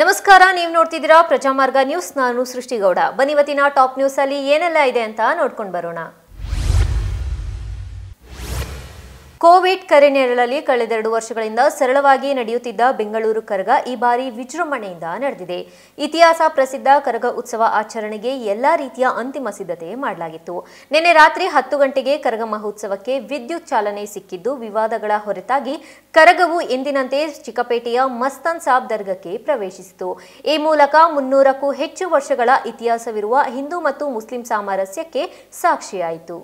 ನಮಸ್ಕಾರ ನೀವು ನೋಡ್ತಿದ್ದೀರಾ ಪ್ರಜಾಮಾರ್ಗ ನ್ಯೂಸ್ ನಾನು ಸೃಷ್ಟಿಗೌಡ ಬನ್ನಿವತ್ತಿನ ಟಾಪ್ ನ್ಯೂಸ್ ಅಲ್ಲಿ ಏನೆಲ್ಲ ಇದೆ ಅಂತ ನೋಡ್ಕೊಂಡು ಬರೋಣ ಕೋವಿಡ್ ನೆರಳಲ್ಲಿ ಕಳೆದೆರಡು ವರ್ಷಗಳಿಂದ ಸರಳವಾಗಿ ನಡೆಯುತ್ತಿದ್ದ ಬೆಂಗಳೂರು ಕರಗ ಈ ಬಾರಿ ವಿಜೃಂಭಣೆಯಿಂದ ನಡೆದಿದೆ ಇತಿಹಾಸ ಪ್ರಸಿದ್ಧ ಕರಗ ಉತ್ಸವ ಆಚರಣೆಗೆ ಎಲ್ಲಾ ರೀತಿಯ ಅಂತಿಮ ಸಿದ್ಧತೆ ಮಾಡಲಾಗಿತ್ತು ನಿನ್ನೆ ರಾತ್ರಿ ಹತ್ತು ಗಂಟೆಗೆ ಕರಗ ಮಹೋತ್ಸವಕ್ಕೆ ವಿದ್ಯುತ್ ಚಾಲನೆ ಸಿಕ್ಕಿದ್ದು ವಿವಾದಗಳ ಹೊರತಾಗಿ ಕರಗವು ಎಂದಿನಂತೆ ಚಿಕ್ಕಪೇಟೆಯ ಮಸ್ತನ್ ಸಾಬ್ ದರ್ಗಕ್ಕೆ ಪ್ರವೇಶಿಸಿತು ಈ ಮೂಲಕ ಮುನ್ನೂರಕ್ಕೂ ಹೆಚ್ಚು ವರ್ಷಗಳ ಇತಿಹಾಸವಿರುವ ಹಿಂದೂ ಮತ್ತು ಮುಸ್ಲಿಂ ಸಾಮರಸ್ಯಕ್ಕೆ ಸಾಕ್ಷಿಯಾಯಿತು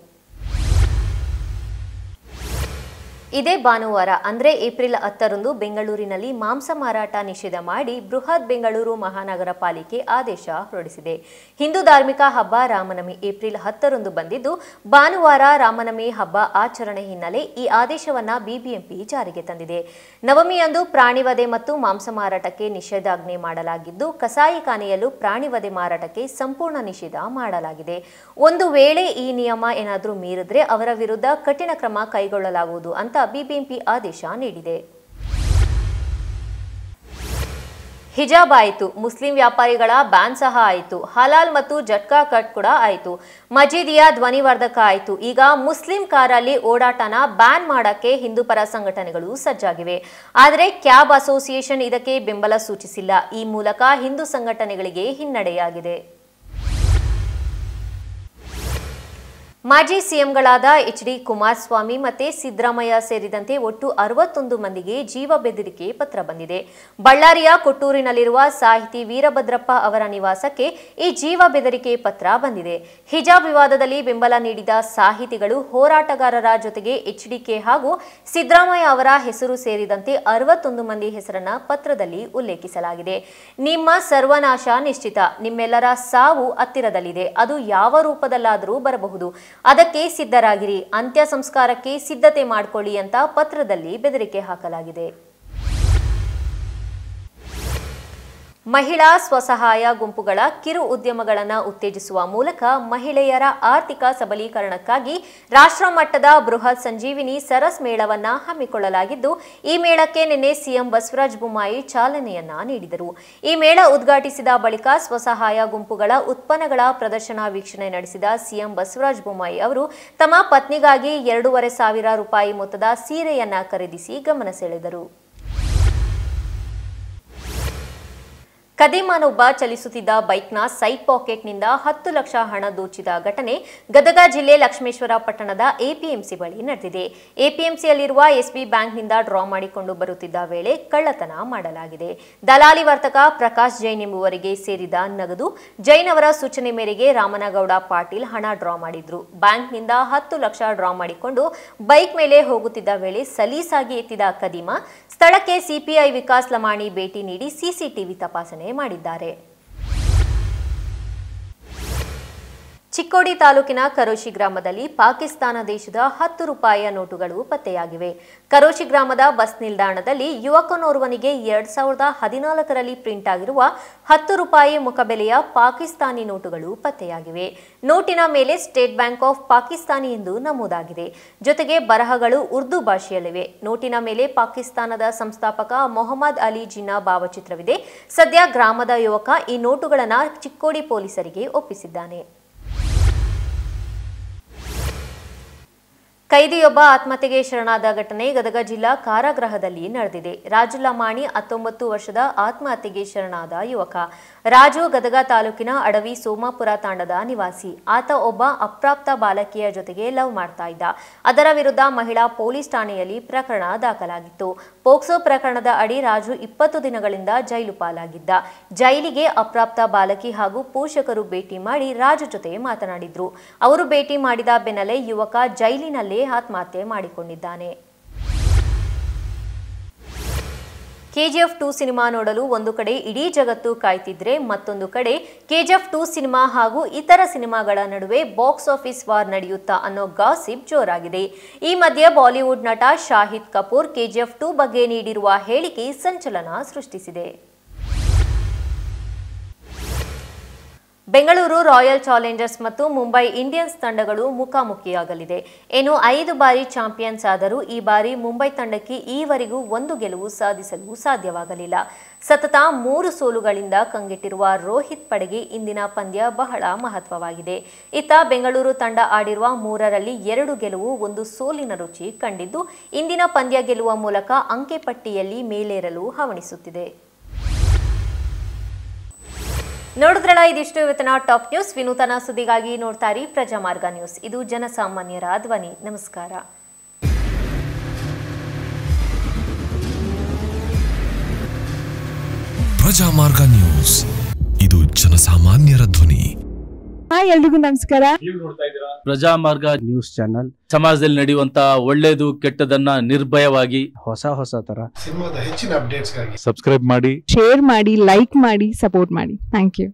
ಇದೇ ಭಾನುವಾರ ಅಂದರೆ ಏಪ್ರಿಲ್ ಹತ್ತರಂದು ಬೆಂಗಳೂರಿನಲ್ಲಿ ಮಾಂಸ ಮಾರಾಟ ನಿಷೇಧ ಮಾಡಿ ಬೃಹತ್ ಬೆಂಗಳೂರು ಮಹಾನಗರ ಪಾಲಿಕೆ ಆದೇಶ ಹೊರಡಿಸಿದೆ ಹಿಂದೂ ಧಾರ್ಮಿಕ ಹಬ್ಬ ರಾಮನವಮಿ ಏಪ್ರಿಲ್ ಹತ್ತರಂದು ಬಂದಿದ್ದು ಭಾನುವಾರ ರಾಮನವಮಿ ಹಬ್ಬ ಆಚರಣೆ ಹಿನ್ನೆಲೆ ಈ ಆದೇಶವನ್ನು ಬಿಬಿಎಂಪಿ ಜಾರಿಗೆ ತಂದಿದೆ ನವಮಿಯಂದು ಪ್ರಾಣಿವಧೆ ಮತ್ತು ಮಾಂಸ ಮಾರಾಟಕ್ಕೆ ನಿಷೇಧಾಜ್ಞೆ ಮಾಡಲಾಗಿದ್ದು ಕಸಾಯಿಖಾನೆಯಲ್ಲೂ ಪ್ರಾಣಿವಧೆ ಮಾರಾಟಕ್ಕೆ ಸಂಪೂರ್ಣ ನಿಷೇಧ ಮಾಡಲಾಗಿದೆ ಒಂದು ವೇಳೆ ಈ ನಿಯಮ ಏನಾದರೂ ಮೀರಿದ್ರೆ ಅವರ ವಿರುದ್ಧ ಕಠಿಣ ಕ್ರಮ ಕೈಗೊಳ್ಳಲಾಗುವುದು ಅಂತ ಬಿಬಿಎಂಪಿ ಆದೇಶ ನೀಡಿದೆ ಹಿಜಾಬ್ ಆಯಿತು ಮುಸ್ಲಿಂ ವ್ಯಾಪಾರಿಗಳ ಬ್ಯಾನ್ ಸಹ ಆಯಿತು ಹಲಾಲ್ ಮತ್ತು ಜಟ್ಕಾ ಕಟ್ ಕೂಡ ಆಯಿತು ಮಜೀದಿಯ ಧ್ವನಿವರ್ಧಕ ಆಯಿತು ಈಗ ಮುಸ್ಲಿಂ ಕಾರಲ್ಲಿ ಓಡಾಟನ ಬ್ಯಾನ್ ಮಾಡಕ್ಕೆ ಹಿಂದೂ ಪರ ಸಂಘಟನೆಗಳು ಸಜ್ಜಾಗಿವೆ ಆದರೆ ಕ್ಯಾಬ್ ಅಸೋಸಿಯೇಷನ್ ಇದಕ್ಕೆ ಬೆಂಬಲ ಸೂಚಿಸಿಲ್ಲ ಈ ಮೂಲಕ ಹಿಂದೂ ಸಂಘಟನೆಗಳಿಗೆ ಹಿನ್ನಡೆಯಾಗಿದೆ ಮಾಜಿ ಸಿಎಂಗಳಾದ ಎಚ್ ಡಿ ಕುಮಾರಸ್ವಾಮಿ ಮತ್ತೆ ಸಿದ್ದರಾಮಯ್ಯ ಸೇರಿದಂತೆ ಒಟ್ಟು ಅರವತ್ತೊಂದು ಮಂದಿಗೆ ಜೀವ ಬೆದರಿಕೆ ಪತ್ರ ಬಂದಿದೆ ಬಳ್ಳಾರಿಯ ಕೊಟ್ಟೂರಿನಲ್ಲಿರುವ ಸಾಹಿತಿ ವೀರಭದ್ರಪ್ಪ ಅವರ ನಿವಾಸಕ್ಕೆ ಈ ಜೀವ ಬೆದರಿಕೆ ಪತ್ರ ಬಂದಿದೆ ಹಿಜಾಬ್ ವಿವಾದದಲ್ಲಿ ಬೆಂಬಲ ನೀಡಿದ ಸಾಹಿತಿಗಳು ಹೋರಾಟಗಾರರ ಜೊತೆಗೆ ಡಿಕೆ ಹಾಗೂ ಸಿದ್ದರಾಮಯ್ಯ ಅವರ ಹೆಸರು ಸೇರಿದಂತೆ ಅರವತ್ತೊಂದು ಮಂದಿ ಹೆಸರನ್ನು ಪತ್ರದಲ್ಲಿ ಉಲ್ಲೇಖಿಸಲಾಗಿದೆ ನಿಮ್ಮ ಸರ್ವನಾಶ ನಿಶ್ಚಿತ ನಿಮ್ಮೆಲ್ಲರ ಸಾವು ಹತ್ತಿರದಲ್ಲಿದೆ ಅದು ಯಾವ ರೂಪದಲ್ಲಾದರೂ ಬರಬಹುದು ಅದಕ್ಕೆ ಸಿದ್ಧರಾಗಿರಿ ಅಂತ್ಯ ಸಂಸ್ಕಾರಕ್ಕೆ ಸಿದ್ಧತೆ ಮಾಡಿಕೊಳ್ಳಿ ಅಂತ ಪತ್ರದಲ್ಲಿ ಬೆದರಿಕೆ ಹಾಕಲಾಗಿದೆ ಮಹಿಳಾ ಸ್ವಸಹಾಯ ಗುಂಪುಗಳ ಕಿರು ಉದ್ಯಮಗಳನ್ನು ಉತ್ತೇಜಿಸುವ ಮೂಲಕ ಮಹಿಳೆಯರ ಆರ್ಥಿಕ ಸಬಲೀಕರಣಕ್ಕಾಗಿ ರಾಷ್ಟ್ರಮಟ್ಟದ ಬೃಹತ್ ಸಂಜೀವಿನಿ ಸರಸ್ ಮೇಳವನ್ನು ಹಮ್ಮಿಕೊಳ್ಳಲಾಗಿದ್ದು ಈ ಮೇಳಕ್ಕೆ ನಿನ್ನೆ ಸಿಎಂ ಬಸವರಾಜ ಬೊಮ್ಮಾಯಿ ಚಾಲನೆಯನ್ನ ನೀಡಿದರು ಈ ಮೇಳ ಉದ್ಘಾಟಿಸಿದ ಬಳಿಕ ಸ್ವಸಹಾಯ ಗುಂಪುಗಳ ಉತ್ಪನ್ನಗಳ ಪ್ರದರ್ಶನ ವೀಕ್ಷಣೆ ನಡೆಸಿದ ಸಿಎಂ ಬಸವರಾಜ ಬೊಮ್ಮಾಯಿ ಅವರು ತಮ್ಮ ಪತ್ನಿಗಾಗಿ ಎರಡೂವರೆ ಸಾವಿರ ರೂಪಾಯಿ ಮೊತ್ತದ ಸೀರೆಯನ್ನ ಖರೀದಿಸಿ ಗಮನ ಸೆಳೆದರು ಕದೇಮಾನೊಬ್ಬ ಚಲಿಸುತ್ತಿದ್ದ ಬೈಕ್ನ ಸೈಡ್ ಪಾಕೆಟ್ನಿಂದ ಹತ್ತು ಲಕ್ಷ ಹಣ ದೋಚಿದ ಘಟನೆ ಗದಗ ಜಿಲ್ಲೆ ಲಕ್ಷ್ಮೇಶ್ವರ ಪಟ್ಟಣದ ಎಪಿಎಂಸಿ ಬಳಿ ನಡೆದಿದೆ ಎಪಿಎಂಸಿಯಲ್ಲಿರುವ ಎಸ್ಬಿ ಬ್ಯಾಂಕ್ನಿಂದ ಡ್ರಾ ಮಾಡಿಕೊಂಡು ಬರುತ್ತಿದ್ದ ವೇಳೆ ಕಳ್ಳತನ ಮಾಡಲಾಗಿದೆ ದಲಾಲಿ ವರ್ತಕ ಪ್ರಕಾಶ್ ಜೈನ್ ಎಂಬುವರಿಗೆ ಸೇರಿದ ನಗದು ಜೈನ್ ಅವರ ಸೂಚನೆ ಮೇರೆಗೆ ರಾಮನಗೌಡ ಪಾಟೀಲ್ ಹಣ ಡ್ರಾ ಮಾಡಿದ್ರು ಬ್ಯಾಂಕ್ನಿಂದ ಹತ್ತು ಲಕ್ಷ ಡ್ರಾ ಮಾಡಿಕೊಂಡು ಬೈಕ್ ಮೇಲೆ ಹೋಗುತ್ತಿದ್ದ ವೇಳೆ ಸಲೀಸಾಗಿ ಎತ್ತಿದ ಕದೀಮಾ ಸ್ಥಳಕ್ಕೆ ಸಿಪಿಐ ವಿಕಾಸ್ ಲಮಾಣಿ ಭೇಟಿ ನೀಡಿ ಸಿಸಿಟಿವಿ ತಪಾಸಣೆ ಮಾಡಿದ್ದಾರೆ ಚಿಕ್ಕೋಡಿ ತಾಲೂಕಿನ ಕರೋಶಿ ಗ್ರಾಮದಲ್ಲಿ ಪಾಕಿಸ್ತಾನ ದೇಶದ ಹತ್ತು ರೂಪಾಯಿಯ ನೋಟುಗಳು ಪತ್ತೆಯಾಗಿವೆ ಕರೋಶಿ ಗ್ರಾಮದ ಬಸ್ ನಿಲ್ದಾಣದಲ್ಲಿ ಯುವಕನೋರ್ವನಿಗೆ ಎರಡ್ ಸಾವಿರದ ಹದಿನಾಲ್ಕರಲ್ಲಿ ಪ್ರಿಂಟ್ ಆಗಿರುವ ಹತ್ತು ರೂಪಾಯಿ ಮುಖಬೆಲೆಯ ಪಾಕಿಸ್ತಾನಿ ನೋಟುಗಳು ಪತ್ತೆಯಾಗಿವೆ ನೋಟಿನ ಮೇಲೆ ಸ್ಟೇಟ್ ಬ್ಯಾಂಕ್ ಆಫ್ ಪಾಕಿಸ್ತಾನಿ ಎಂದು ನಮೂದಾಗಿದೆ ಜೊತೆಗೆ ಬರಹಗಳು ಉರ್ದು ಭಾಷೆಯಲ್ಲಿವೆ ನೋಟಿನ ಮೇಲೆ ಪಾಕಿಸ್ತಾನದ ಸಂಸ್ಥಾಪಕ ಮೊಹಮ್ಮದ್ ಅಲಿ ಜಿನ್ನಾ ಭಾವಚಿತ್ರವಿದೆ ಸದ್ಯ ಗ್ರಾಮದ ಯುವಕ ಈ ನೋಟುಗಳನ್ನು ಚಿಕ್ಕೋಡಿ ಪೊಲೀಸರಿಗೆ ಒಪ್ಪಿಸಿದ್ದಾನೆ ಕೈದಿಯೊಬ್ಬ ಆತ್ಮಹತ್ಯೆಗೆ ಶರಣಾದ ಘಟನೆ ಗದಗ ಜಿಲ್ಲಾ ಕಾರಾಗೃಹದಲ್ಲಿ ನಡೆದಿದೆ ರಾಜು ಲಮಾಣಿ ಹತ್ತೊಂಬತ್ತು ವರ್ಷದ ಆತ್ಮಹತ್ಯೆಗೆ ಶರಣಾದ ಯುವಕ ರಾಜು ಗದಗ ತಾಲೂಕಿನ ಅಡವಿ ಸೋಮಾಪುರ ತಾಂಡದ ನಿವಾಸಿ ಆತ ಒಬ್ಬ ಅಪ್ರಾಪ್ತ ಬಾಲಕಿಯ ಜೊತೆಗೆ ಲವ್ ಮಾಡ್ತಾ ಇದ್ದ ಅದರ ವಿರುದ್ಧ ಮಹಿಳಾ ಪೊಲೀಸ್ ಠಾಣೆಯಲ್ಲಿ ಪ್ರಕರಣ ದಾಖಲಾಗಿತ್ತು ಪೋಕ್ಸೋ ಪ್ರಕರಣದ ಅಡಿ ರಾಜು ಇಪ್ಪತ್ತು ದಿನಗಳಿಂದ ಜೈಲು ಪಾಲಾಗಿದ್ದ ಜೈಲಿಗೆ ಅಪ್ರಾಪ್ತ ಬಾಲಕಿ ಹಾಗೂ ಪೋಷಕರು ಭೇಟಿ ಮಾಡಿ ರಾಜು ಜೊತೆ ಮಾತನಾಡಿದ್ರು ಅವರು ಭೇಟಿ ಮಾಡಿದ ಬೆನ್ನಲ್ಲೇ ಯುವಕ ಜೈಲಿನಲ್ಲೇ ಆತ್ಮಹತ್ಯೆ ಮಾಡಿಕೊಂಡಿದ್ದಾನೆ ಕೆಜಿಎಫ್ ಟು ಸಿನಿಮಾ ನೋಡಲು ಒಂದು ಕಡೆ ಇಡೀ ಜಗತ್ತು ಕಾಯ್ತಿದ್ರೆ ಮತ್ತೊಂದು ಕಡೆ ಕೆಜಿಎಫ್ ಟು ಸಿನಿಮಾ ಹಾಗೂ ಇತರ ಸಿನಿಮಾಗಳ ನಡುವೆ ಬಾಕ್ಸ್ ಆಫೀಸ್ ವಾರ್ ನಡೆಯುತ್ತಾ ಅನ್ನೋ ಗಾಸಿಪ್ ಜೋರಾಗಿದೆ ಈ ಮಧ್ಯೆ ಬಾಲಿವುಡ್ ನಟ ಶಾಹಿದ್ ಕಪೂರ್ ಕೆಜಿಎಫ್ ಟು ಬಗ್ಗೆ ನೀಡಿರುವ ಹೇಳಿಕೆ ಸಂಚಲನ ಸೃಷ್ಟಿಸಿದೆ ಬೆಂಗಳೂರು ರಾಯಲ್ ಚಾಲೆಂಜರ್ಸ್ ಮತ್ತು ಮುಂಬೈ ಇಂಡಿಯನ್ಸ್ ತಂಡಗಳು ಮುಖಾಮುಖಿಯಾಗಲಿದೆ ಏನು ಐದು ಬಾರಿ ಚಾಂಪಿಯನ್ಸ್ ಆದರೂ ಈ ಬಾರಿ ಮುಂಬೈ ತಂಡಕ್ಕೆ ಈವರೆಗೂ ಒಂದು ಗೆಲುವು ಸಾಧಿಸಲು ಸಾಧ್ಯವಾಗಲಿಲ್ಲ ಸತತ ಮೂರು ಸೋಲುಗಳಿಂದ ಕಂಗೆಟ್ಟಿರುವ ರೋಹಿತ್ ಪಡೆಗೆ ಇಂದಿನ ಪಂದ್ಯ ಬಹಳ ಮಹತ್ವವಾಗಿದೆ ಇತ್ತ ಬೆಂಗಳೂರು ತಂಡ ಆಡಿರುವ ಮೂರರಲ್ಲಿ ಎರಡು ಗೆಲುವು ಒಂದು ಸೋಲಿನ ರುಚಿ ಕಂಡಿದ್ದು ಇಂದಿನ ಪಂದ್ಯ ಗೆಲ್ಲುವ ಮೂಲಕ ಅಂಕೆಪಟ್ಟಿಯಲ್ಲಿ ಮೇಲೇರಲು ಹವಣಿಸುತ್ತಿದೆ ನೋಡಿದ್ರಲ್ಲ ಇದಿಷ್ಟು ಇವತ್ತಿನ ಟಾಪ್ ನ್ಯೂಸ್ ವಿನೂತನ ಸುದ್ದಿಗಾಗಿ ನೋಡ್ತಾ ಪ್ರಜಾ ಪ್ರಜಾಮಾರ್ಗ ನ್ಯೂಸ್ ಇದು ಜನಸಾಮಾನ್ಯರ ಧ್ವನಿ ನಮಸ್ಕಾರ ಪ್ರಜಾಮಾರ್ಗ ನ್ಯೂಸ್ ಇದು ಜನಸಾಮಾನ್ಯರ ಧ್ವನಿ ಹಾಯ್ ಎಲ್ರಿಗೂ ನಮಸ್ಕಾರ ಪ್ರಜಾ ಮಾರ್ಗ ನ್ಯೂಸ್ ಚಾನಲ್ ಸಮಾಜದಲ್ಲಿ ನಡೆಯುವಂತ ಒಳ್ಳೇದು ಕೆಟ್ಟದನ್ನ ನಿರ್ಭಯವಾಗಿ ಹೊಸ ಹೊಸ ತರ ಸಿನಿಮಾದ ಹೆಚ್ಚಿನ ಅಪ್ಡೇಟ್ಸ್ ಸಬ್ಸ್ಕ್ರೈಬ್ ಮಾಡಿ ಶೇರ್ ಮಾಡಿ ಲೈಕ್ ಮಾಡಿ ಸಪೋರ್ಟ್ ಮಾಡಿ ಥ್ಯಾಂಕ್ ಯು